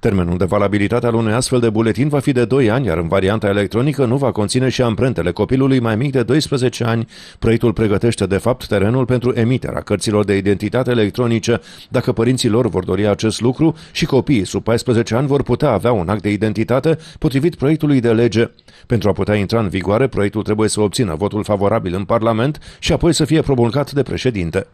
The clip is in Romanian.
Termenul de valabilitate al unui astfel de buletin va fi de 2 ani, iar în varianta electronică nu va conține și amprentele copilului mai mic de 12 ani. Proiectul pregătește de fapt terenul pentru emiterea cărților de identitate electronice. Dacă părinții lor vor dori acest lucru și copiii sub 14 ani vor putea avea un act de identitate potrivit proiectului de lege. Pentru a putea intra în vigoare, proiectul trebuie să obțină votul favorabil în Parlament și apoi să fie promulgat de președinte.